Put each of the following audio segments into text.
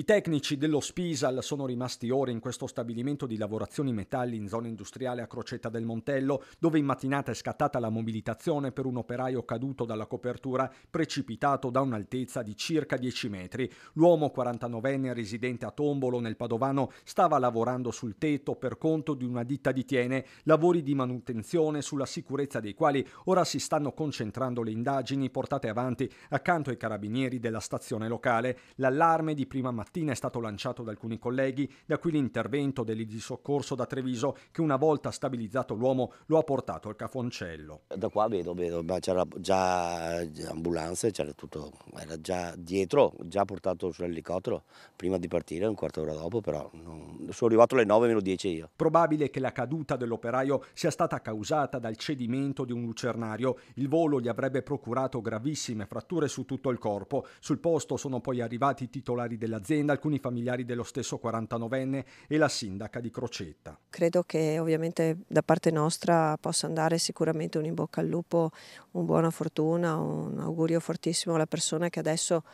I tecnici dello Spisal sono rimasti ore in questo stabilimento di lavorazioni metalli in zona industriale a Crocetta del Montello, dove in mattinata è scattata la mobilitazione per un operaio caduto dalla copertura precipitato da un'altezza di circa 10 metri. L'uomo 49enne residente a Tombolo nel Padovano stava lavorando sul tetto per conto di una ditta di Tiene, lavori di manutenzione sulla sicurezza dei quali ora si stanno concentrando le indagini portate avanti accanto ai carabinieri della stazione locale. L'allarme di prima mattina mattina è stato lanciato da alcuni colleghi, da qui l'intervento dell'IG Soccorso da Treviso che una volta stabilizzato l'uomo lo ha portato al cafoncello. Da qua vedo, vedo ma c'era già ambulanze, c'era tutto, era già dietro, già portato sull'elicottero prima di partire, un quarto d'ora dopo però non... sono arrivato alle 9 meno 10 io. Probabile che la caduta dell'operaio sia stata causata dal cedimento di un lucernario, il volo gli avrebbe procurato gravissime fratture su tutto il corpo, sul posto sono poi arrivati i titolari dell'azienda dell'azienda, alcuni familiari dello stesso 49enne e la sindaca di Crocetta. Credo che ovviamente da parte nostra possa andare sicuramente un in bocca al lupo, un buona fortuna, un augurio fortissimo alla persona che adesso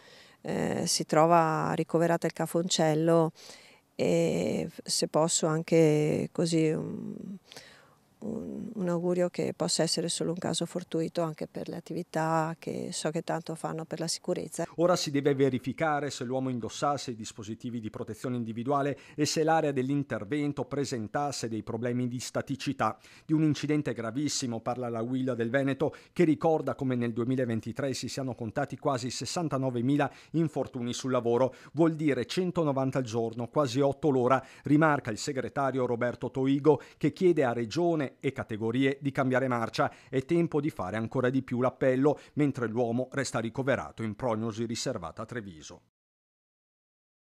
eh, si trova ricoverata il cafoncello e se posso anche così... Um, un, un augurio che possa essere solo un caso fortuito anche per le attività che so che tanto fanno per la sicurezza. Ora si deve verificare se l'uomo indossasse i dispositivi di protezione individuale e se l'area dell'intervento presentasse dei problemi di staticità. Di un incidente gravissimo parla la guida del Veneto che ricorda come nel 2023 si siano contati quasi 69.000 infortuni sul lavoro, vuol dire 190 al giorno, quasi 8 l'ora, rimarca il segretario Roberto Toigo che chiede a Regione e categorie di cambiare marcia. È tempo di fare ancora di più l'appello, mentre l'uomo resta ricoverato in prognosi riservata a Treviso.